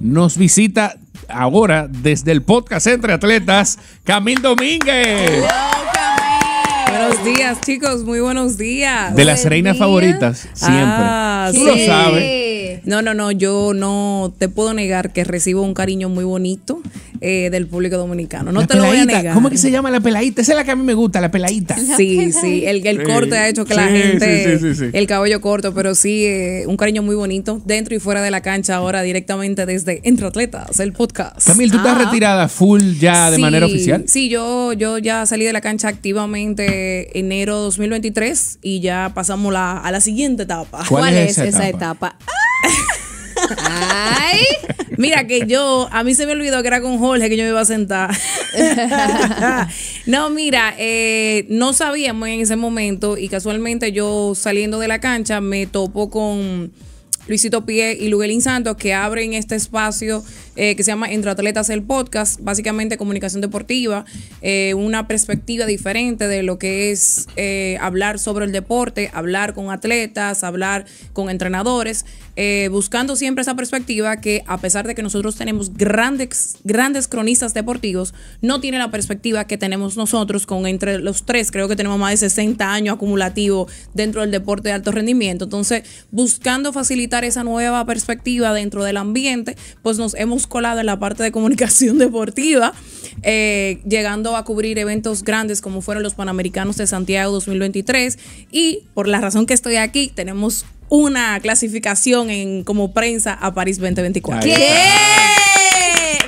nos visita ahora desde el podcast Entre Atletas, Camil Domínguez. Buenos días, chicos, muy buenos días. De las reinas favoritas, siempre. Ah, Tú lo sabes. No, no, no, yo no te puedo negar que recibo un cariño muy bonito eh, del público dominicano. No te lo voy a negar. ¿Cómo que se llama la peladita? Esa es la que a mí me gusta, la peladita. sí, sí, el, corte ha hecho que la gente, el cabello corto, pero sí, eh, un cariño muy bonito dentro y fuera de la cancha ahora directamente desde Entre Atletas, el podcast. Camil, ¿tú estás ah. retirada full ya de manera oficial? Sí, yo, yo ya salí de la cancha activamente enero 2023 y ya pasamos a la siguiente etapa. ¿Cuál, es, esa, etapa? esa etapa? ¡Ah! Ay, mira que yo, a mí se me olvidó que era con Jorge que yo me iba a sentar. no, mira, eh, no sabíamos en ese momento y casualmente yo saliendo de la cancha me topo con Luisito Pie y Luguelín Santos que abren este espacio eh, que se llama Entre Atletas el Podcast, básicamente comunicación deportiva, eh, una perspectiva diferente de lo que es eh, hablar sobre el deporte, hablar con atletas, hablar con entrenadores, buscando siempre esa perspectiva que a pesar de que nosotros tenemos grandes, grandes cronistas deportivos, no tiene la perspectiva que tenemos nosotros con entre los tres, creo que tenemos más de 60 años acumulativo dentro del deporte de alto rendimiento. Entonces, buscando facilitar esa nueva perspectiva dentro del ambiente, pues nos hemos colado en la parte de comunicación deportiva, eh, llegando a cubrir eventos grandes como fueron los Panamericanos de Santiago 2023. Y por la razón que estoy aquí, tenemos una clasificación en, como prensa a París 2024.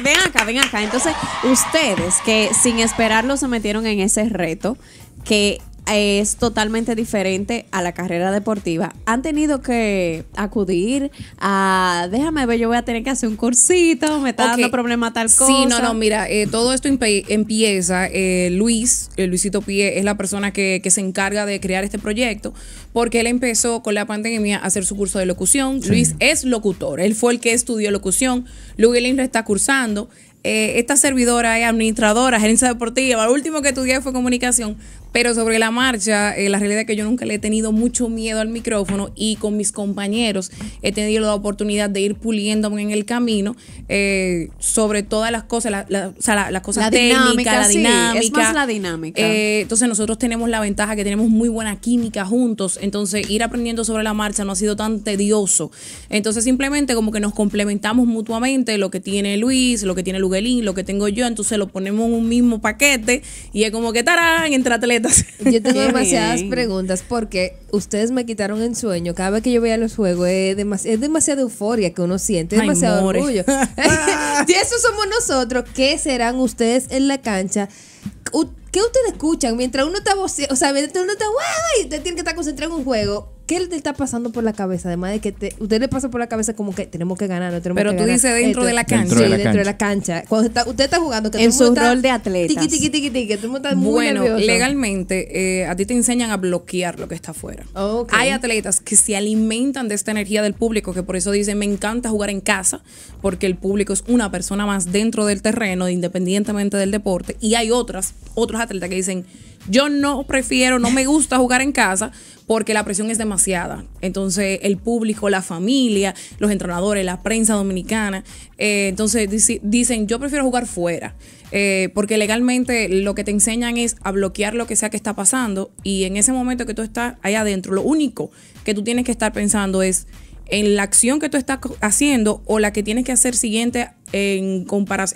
ven acá, ven acá. Entonces, ustedes que sin esperarlo se metieron en ese reto, que es totalmente diferente a la carrera deportiva. Han tenido que acudir a, déjame ver, yo voy a tener que hacer un cursito, me está dando problema tal cosa. Sí, no, no, mira, eh, todo esto empieza, eh, Luis, eh, Luisito Pie es la persona que, se encarga de crear este proyecto, porque él empezó con la pandemia a hacer su curso de locución. Luis es locutor, él fue el que estudió locución, Luis lo está cursando. Eh, esta servidora es administradora, gerencia deportiva, lo último que estudié fue comunicación. Pero sobre la marcha, eh, la realidad es que yo nunca le he tenido mucho miedo al micrófono y con mis compañeros he tenido la oportunidad de ir puliéndome en el camino eh, sobre todas las cosas, o sea, las cosas técnicas, la dinámica. la dinámica. Eh, entonces nosotros tenemos la ventaja que tenemos muy buena química juntos, entonces ir aprendiendo sobre la marcha no ha sido tan tedioso. Entonces simplemente como que nos complementamos mutuamente lo que tiene Luis, lo que tiene Luguelín, lo que tengo yo, entonces lo ponemos en un mismo paquete y es como que tarán, entra yo tengo demasiadas preguntas porque ustedes me quitaron el sueño. Cada vez que yo veía los juegos es, es demasiada euforia que uno siente, es demasiado orgullo. y eso somos nosotros. ¿Qué serán ustedes en la cancha? ¿Qué ustedes escuchan mientras uno está, o sea, mientras uno está, y usted tiene que estar concentrado en un juego? ¿Qué le está pasando por la cabeza? Además de que usted le pasa por la cabeza como que tenemos que ganar, no tenemos Pero tú dices este, dentro, de la cancha. la sí, dentro de la cancha. Cuando usted está jugando, en su rol de atleta. Tiqui, tiqui, tiqui, tú muy bueno, legalmente eh, a ti te enseñan a bloquear lo que está afuera. Hay atletas que se alimentan de esta energía del público, que por eso dicen, me encanta jugar en casa, porque el público es una persona más dentro del terreno, independientemente del deporte. Y hay otras, otros atletas que dicen, yo no prefiero, no me gusta jugar en casa porque la presión es demasiada. Entonces, el público, la familia, los entrenadores, la prensa dominicana, eh, entonces dicen, yo prefiero jugar fuera. Eh, porque legalmente lo que te enseñan es a bloquear lo que sea que está pasando y en ese momento que tú estás ahí adentro, lo único que tú tienes que estar pensando es en la acción que tú estás haciendo o la que tienes que hacer siguiente en,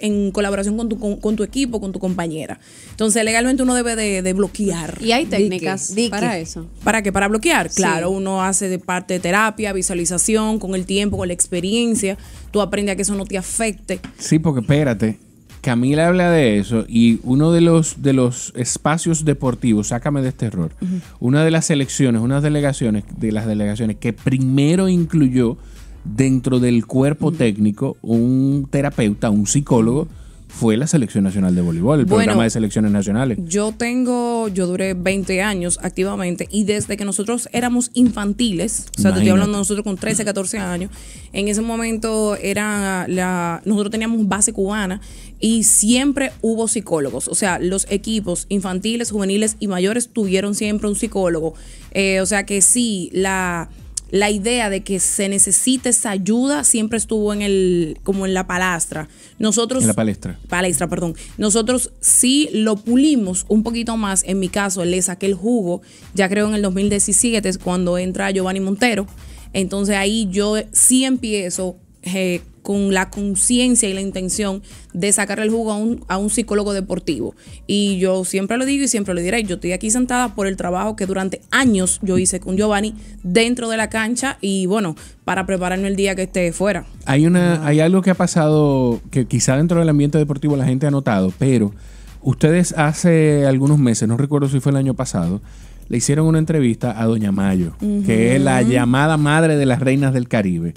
en colaboración con tu, con, tu, equipo, con tu compañera. Entonces, legalmente uno debe de, bloquear. Y hay técnicas para eso. ¿Para qué? Para bloquear. Claro, uno hace de parte de terapia, visualización, con el tiempo, con la experiencia. Tú aprendes a que eso no te afecte. Sí, porque espérate. Camila habla de eso y uno de los, de los espacios deportivos, sácame de este error, una de las selecciones, unas delegaciones, de las delegaciones que primero incluyó dentro del cuerpo técnico, un terapeuta, un psicólogo, fue la Selección Nacional de Voleibol, el programa de selecciones nacionales. Yo tengo, yo duré 20 años activamente y desde que nosotros éramos infantiles, o sea, te estoy hablando nosotros con 13, 14 años, en ese momento era la, nosotros teníamos base cubana y siempre hubo psicólogos, o sea, los equipos infantiles, juveniles y mayores tuvieron siempre un psicólogo, eh, o sea que sí, la la idea de que se necesite esa ayuda siempre estuvo en el como en la palestra Nosotros en la palestra. Palestra, perdón. Nosotros sí lo pulimos un poquito más. En mi caso, le saqué el jugo, ya creo en el 2017 cuando entra Giovanni Montero. Entonces ahí yo sí empiezo eh, con la conciencia y la intención de sacar el jugo a un, psicólogo deportivo. Y yo siempre lo digo y siempre lo diré, yo estoy aquí sentada por el trabajo que durante años yo hice con Giovanni dentro de la cancha y bueno, para prepararme el día que esté fuera. Hay, una, hay algo que ha pasado que quizá dentro del ambiente deportivo la gente ha notado, pero ustedes hace algunos meses, no recuerdo si fue el año pasado, le hicieron una entrevista a Doña Mayo, que es la llamada madre de las reinas del Caribe.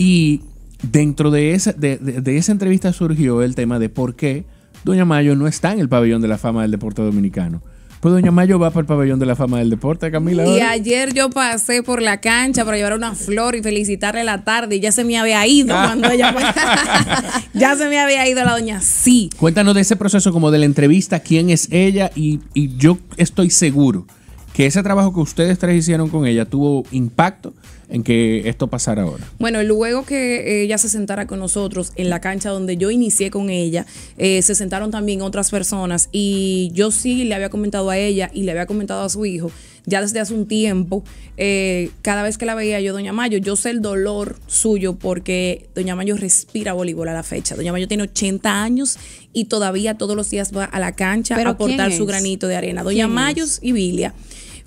Y dentro de esa, de, de, esa entrevista surgió el tema de por qué Doña Mayo no está en el pabellón de la fama del deporte dominicano. Pues Doña Mayo va para el pabellón de la fama del deporte, Camila. Y ayer yo pasé por la cancha para llevar una flor y felicitarle la tarde y ya se me había ido cuando ella ya se me había ido la doña. Sí. Cuéntanos de ese proceso como de la entrevista, quién es ella y, y yo estoy seguro que ese trabajo que ustedes tres hicieron con ella tuvo impacto en que esto pasara ahora? Bueno, luego que ella se sentara con nosotros en la cancha donde yo inicié con ella, eh, se sentaron también otras personas y yo sí le había comentado a ella y le había comentado a su hijo ya desde hace un tiempo, eh, cada vez que la veía yo, Doña Mayo, yo sé el dolor suyo porque Doña Mayo respira voleibol a la fecha. Doña Mayo tiene 80 años y todavía todos los días va a la cancha a aportar su granito de arena. Doña Mayo y Vilia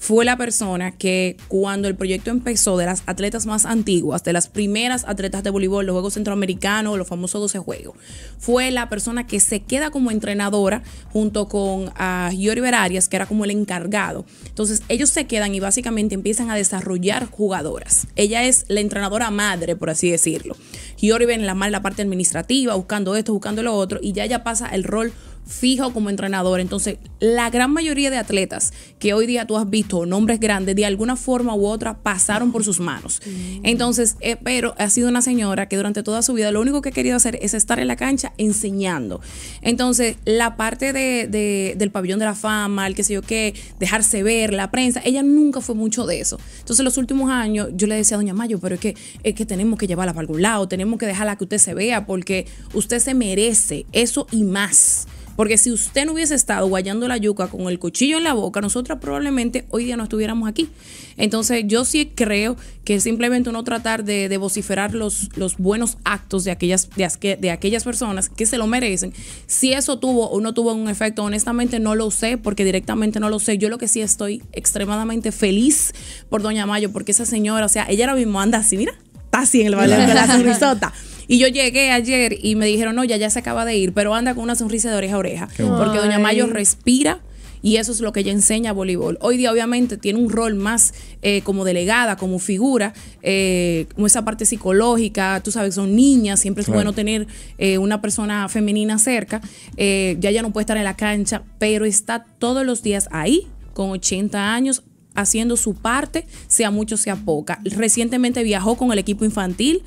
fue la persona que cuando el proyecto empezó, de las atletas más antiguas, de las primeras atletas de voleibol, los Juegos Centroamericanos, los famosos 12 Juegos, fue la persona que se queda como entrenadora junto con a ah, Berarias, que era como el encargado. Entonces ellos se quedan y básicamente empiezan a desarrollar jugadoras. Ella es la entrenadora madre, por así decirlo. Giori ven la, la parte administrativa, buscando esto, buscando lo otro, y ya ella pasa el rol fijo como entrenador. Entonces, la gran mayoría de atletas que hoy día tú has visto, nombres grandes, de alguna forma u otra pasaron por sus manos. Mm. Entonces, eh, pero ha sido una señora que durante toda su vida lo único que ha querido hacer es estar en la cancha enseñando. Entonces, la parte del pabellón de la fama, el qué sé yo qué, dejarse ver, la prensa, ella nunca fue mucho de eso. Entonces, los últimos años yo le decía a Doña Mayo, pero es que, es que tenemos que llevarla para algún lado, tenemos que dejarla que usted se vea porque usted se merece eso y más. Porque si usted no hubiese estado guayando la yuca con el cuchillo en la boca, nosotras probablemente hoy día no estuviéramos aquí. Entonces yo sí creo que simplemente uno tratar de, vociferar los, buenos actos de aquellas, de, aquellas personas que se lo merecen. Si eso tuvo o no tuvo un efecto, honestamente no lo sé, porque directamente no lo sé. Yo lo que sí estoy extremadamente feliz por Doña Mayo, porque esa señora, o sea, ella ahora mismo anda así, mira, está así en el balón de la sonrisota. Y yo llegué ayer y me dijeron, no, ya, ya se acaba de ir, pero anda con una sonrisa de oreja a oreja. Porque Doña Mayo respira y eso es lo que ella enseña a voleibol. Hoy día obviamente tiene un rol más eh, como delegada, como figura, eh, como esa parte psicológica, tú sabes, son niñas, siempre es bueno tener eh, una persona femenina cerca, ya ya no puede estar en la cancha, pero está todos los días ahí, con 80 años, haciendo su parte, sea mucho, sea poca. Recientemente viajó con el equipo infantil,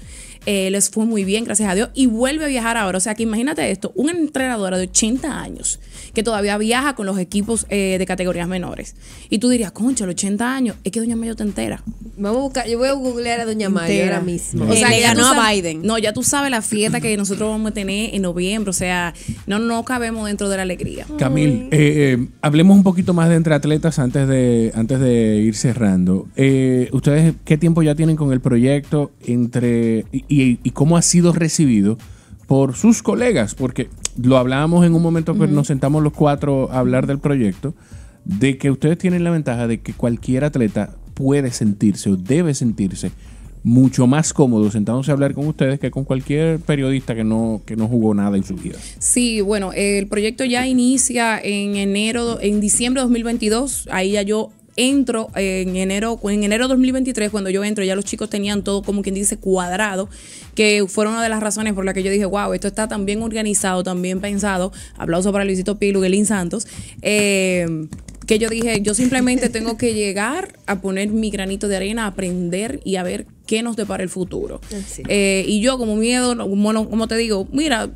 eh, les fue muy bien, gracias a Dios, y vuelve a viajar ahora. O sea que imagínate esto, una entrenadora de 80 años que todavía viaja con los equipos eh, de categorías menores. Y tú dirías, concha, los 80 años, es que Doña Mayo te entera. Vamos a buscar, yo voy a googlear a Doña Mayo ahora mismo. Eh, o sea, ya no a Biden. No, ya tú sabes la fiesta que nosotros vamos a tener en noviembre, o sea, no, no cabemos dentro de la alegría. Camil, eh, hablemos un poquito más de entre atletas antes de, antes de ir cerrando. ¿Ustedes qué tiempo ya tienen con el proyecto entre y, y cómo ha sido recibido por sus colegas? Porque lo hablábamos en un momento que nos sentamos los cuatro a hablar del proyecto, de que ustedes tienen la ventaja de que cualquier atleta puede sentirse o debe sentirse mucho más cómodo sentándose a hablar con ustedes que con cualquier periodista que no, que no jugó nada en su vida. Sí, bueno, el proyecto ya inicia en enero, en diciembre de 2022. Ahí ya yo entro en enero, en enero 2023, cuando yo entro, ya los chicos tenían todo como quien dice cuadrado, que fueron una de las razones por las que yo dije, wow, esto está tan bien organizado, tan bien pensado. Aplauso para Luisito Pilu, Gelín Santos. Em, que yo dije, yo simplemente tengo que llegar a poner mi granito de arena, a aprender y a ver qué nos depara el futuro. Ah, eh, y yo como miedo, como, como te digo, mira,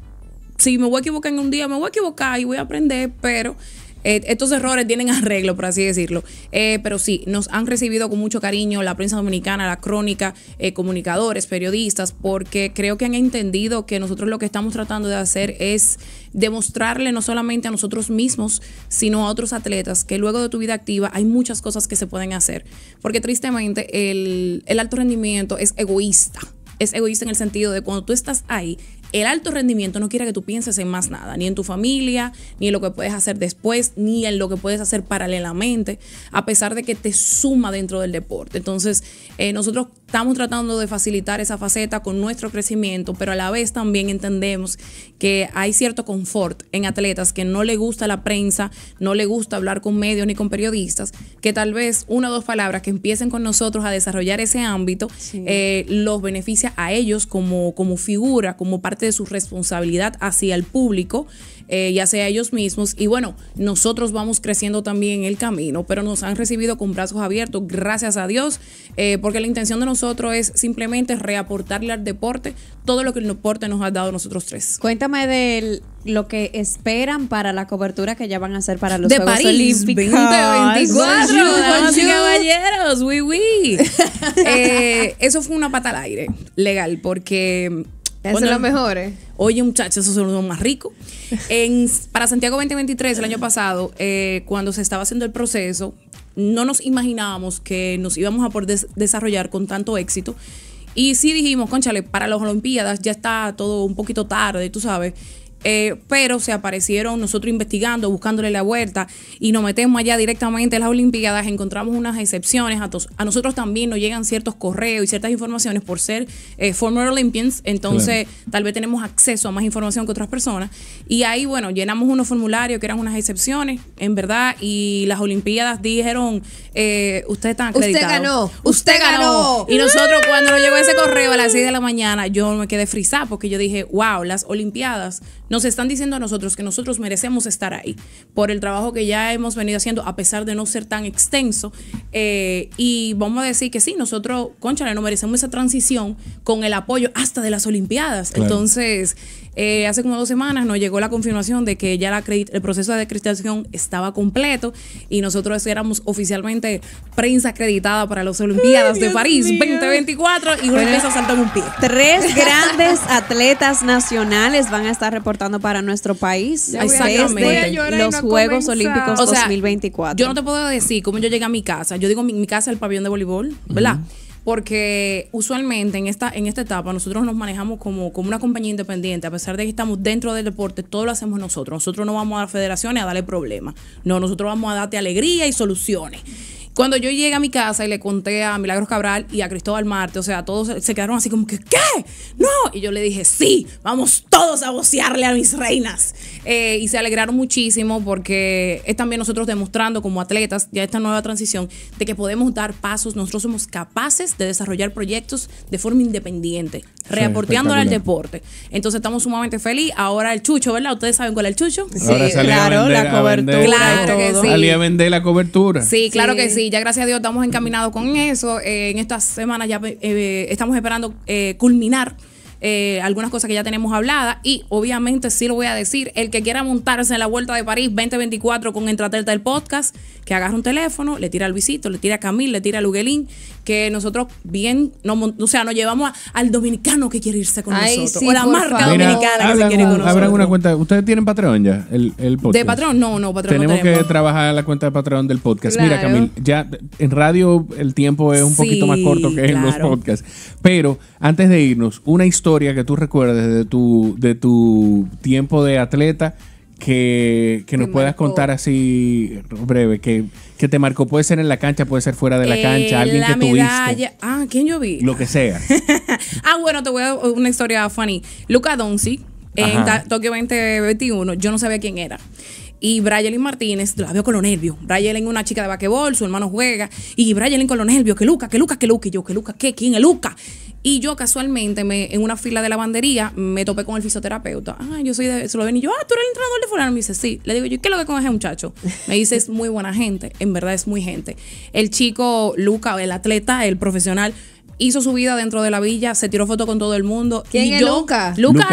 si me voy a equivocar en un día, me voy a equivocar y voy a aprender, pero eh, estos errores tienen arreglo, por así decirlo. Eh, pero sí, nos han recibido con mucho cariño la prensa dominicana, la crónica, eh, comunicadores, periodistas, porque creo que han entendido que nosotros lo que estamos tratando de hacer es demostrarle no solamente a nosotros mismos, sino a otros atletas que luego de tu vida activa hay muchas cosas que se pueden hacer. Porque tristemente el, el alto rendimiento es egoísta es egoísta en el sentido de cuando tú estás ahí, el alto rendimiento no quiere que tú pienses en más nada, ni en tu familia, ni en lo que puedes hacer después, ni en lo que puedes hacer paralelamente, a pesar de que te suma dentro del deporte. Entonces, eh, nosotros estamos tratando de facilitar esa faceta con nuestro crecimiento, pero a la vez también entendemos que hay cierto confort en atletas que no le gusta la prensa, no le gusta hablar con medios ni con periodistas, que tal vez una o dos palabras que empiecen con nosotros a desarrollar ese ámbito eh, los beneficia a ellos como, como figura, como parte de su responsabilidad hacia el público. Eh, ya sea ellos mismos. Y bueno, nosotros vamos creciendo también en el camino, pero nos han recibido con brazos abiertos, gracias a Dios, eh, porque la intención de nosotros es simplemente reaportarle al deporte todo lo que el deporte nos ha dado nosotros tres. Cuéntame de lo que esperan para la cobertura que ya van a hacer para los de Olímpicos. 2024, caballeros, eh, eso fue una pata al aire legal, porque eso es lo mejor. Eh. Oye, muchachos, eso son los más rico En, para Santiago 2023, el año pasado, eh, cuando se estaba haciendo el proceso, no nos imaginábamos que nos íbamos a poder desarrollar con tanto éxito. Y sí dijimos, conchale, para las Olimpiadas ya está todo un poquito tarde, tú sabes. Eh, pero se aparecieron nosotros investigando, buscándole la vuelta y nos metemos allá directamente a las Olimpiadas, encontramos unas excepciones, a, nosotros también nos llegan ciertos correos y ciertas informaciones por ser eh, former Olympians, entonces tal vez tenemos acceso a más información que otras personas y ahí bueno, llenamos unos formularios que eran unas excepciones, en verdad, y las Olimpiadas dijeron, eh, usted está acreditado. Usted ganó, usted ganó. Y nosotros cuando nos llegó ese correo a las 6 de la mañana, yo me quedé frisada porque yo dije, wow, las Olimpiadas nos están diciendo a nosotros que nosotros merecemos estar ahí por el trabajo que ya hemos venido haciendo, a pesar de no ser tan extenso. Eh, y vamos a decir que sí, nosotros, conchale, no merecemos esa transición con el apoyo hasta de las Olimpiadas. Entonces, eh, hace como dos semanas nos llegó la confirmación de que ya el proceso de acreditación estaba completo y nosotros éramos oficialmente prensa acreditada para las Olimpiadas de París 2024 y a un pie. Tres grandes atletas nacionales van a estar reportando para nuestro país los Juegos Olímpicos 2024. Yo no te puedo decir cómo yo llegué a mi casa. Yo digo mi, mi casa el pabellón de voleibol, ¿verdad? Porque usualmente en esta, en esta etapa nosotros nos manejamos como, una compañía independiente, a pesar de que estamos dentro del deporte, todo lo hacemos nosotros. Nosotros no vamos a las federaciones a darle problemas. No, nosotros vamos a darte alegría y soluciones. Cuando yo llegué a mi casa y le conté a Milagros Cabral y a Cristóbal Marte, o sea, todos se quedaron así como que, ¿qué? No. Y yo le dije, sí, vamos todos a vocearle a mis reinas. Eh, y se alegraron muchísimo porque es también nosotros demostrando como atletas ya esta nueva transición de que podemos dar pasos, nosotros somos capaces de desarrollar proyectos de forma independiente, reaporteándola al deporte. Entonces estamos sumamente felices Ahora el chucho, ¿verdad? Ustedes saben cuál es el chucho. Sí, claro, la cobertura. claro que sí. Salí a vender la cobertura. Sí, claro que sí. Ya gracias a Dios estamos encaminados con eso. Eh, en estas semanas ya eh, eh, estamos esperando eh, culminar eh, algunas cosas que ya tenemos habladas y obviamente sí lo voy a decir, el que quiera montarse en la Vuelta de París 2024 con Entratelta del podcast, que agarre un teléfono, le tira al visito, le tira a Camil, le tira a Luguelín, que nosotros bien, no, o sea, nos llevamos al dominicano que quiere irse con nosotros, o la marca dominicana que se quiere conocer. una cuenta, ¿ustedes tienen Patreon ya? El, el podcast. ¿De Patreon? No, no, Patreon tenemos, que trabajar la cuenta de Patreon del podcast. Mira, Camil, ya en radio el tiempo es un poquito más corto que en los podcasts, pero antes de irnos, una historia historia que tú recuerdes de tu, de tu tiempo de atleta que, que nos puedas contar así breve, que, que, te marcó, puede ser en la cancha, puede ser fuera de la eh, cancha, alguien que tuviste. Ah, ¿quién yo vi? Lo que sea. ah, bueno, te voy a una historia funny. Luca Donzi en Tokio 2021, yo no sabía quién era y Brian Martínez, la veo con los nervios. es una chica de vaquebol, su hermano juega, y Brian con los nervios, que Luca, que Luca, que Luca, y yo, que Luca, ¿qué? ¿Quién es Luca? Y yo casualmente me, en una fila de lavandería me topé con el fisioterapeuta. Ah, yo soy de ven Y yo, ah, tú eres el entrenador de fulano. Me dice, sí. Le digo, yo, ¿qué es lo que con ese muchacho? Me dice, es muy buena gente. En verdad es muy gente. El chico, Luca, el atleta, el profesional, hizo su vida dentro de la villa, se tiró foto con todo el mundo. ¿Quién y Luca? Luca,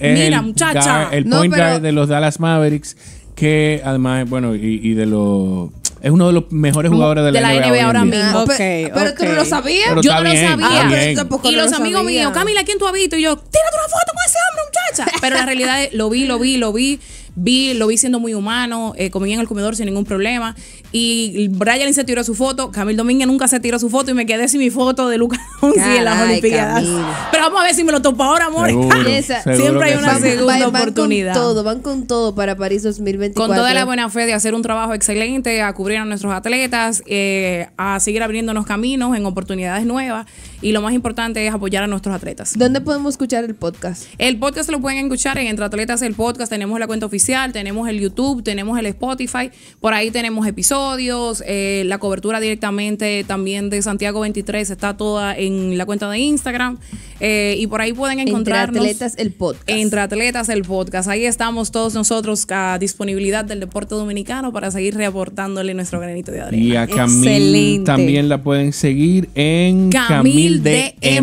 Mira, muchacha. el point de los Dallas Mavericks que además, bueno, y, y de los es uno de los mejores jugadores de, la, NBA, ahora mismo. Ah, pero, tú no lo sabías. yo no lo sabía. y los amigos míos, Camila, ¿quién tú has visto? Y yo, tírate una foto con ese hombre, muchacha. Pero la realidad es, lo vi, lo vi, lo vi vi, lo vi siendo muy humano, eh, comía en el comedor sin ningún problema. Y Brian se tiró su foto, Camil Domínguez nunca se tiró su foto y me quedé sin mi foto de Lucas en las Olimpiadas. Pero vamos a ver si me lo topo ahora, amor. siempre hay una segunda van, van oportunidad. Con todo, van con todo para París 2024. Con toda la buena fe de hacer un trabajo excelente, a cubrir a nuestros atletas, eh, a seguir abriéndonos caminos en oportunidades nuevas y lo más importante es apoyar a nuestros atletas. ¿Dónde podemos escuchar el podcast? El podcast lo pueden escuchar en Entre Atletas el podcast, tenemos la cuenta oficial, tenemos el YouTube, tenemos el Spotify, por ahí tenemos episodios, eh, la cobertura directamente también de Santiago 23 está toda en la cuenta de Instagram eh, y por ahí pueden encontrarnos. Entre Atletas el podcast. Entre Atletas el podcast, ahí estamos todos nosotros a disponibilidad del deporte dominicano para seguir reaportándole nuestro granito de arena. Y a Camil también la pueden seguir en Camil Camil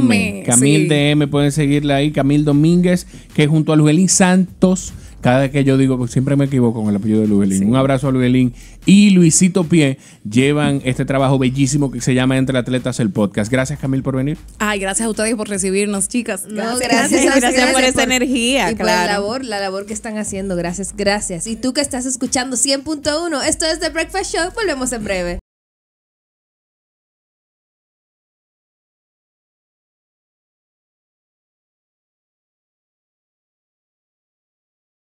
DM. Camil DM, pueden seguirla ahí. Camil Domínguez, que junto a Luelín Santos. Cada vez que yo digo, siempre me equivoco con el apellido de Luelín. Un abrazo a Luelín y Luisito Pie llevan este trabajo bellísimo que se llama Entre Atletas el Podcast. Gracias, Camil, por venir. Ay, gracias a ustedes por recibirnos, chicas. gracias, gracias, por esa energía. la labor, la labor que están haciendo. Gracias, gracias. Y tú que estás escuchando 100.1, esto es The Breakfast Show. Volvemos en breve.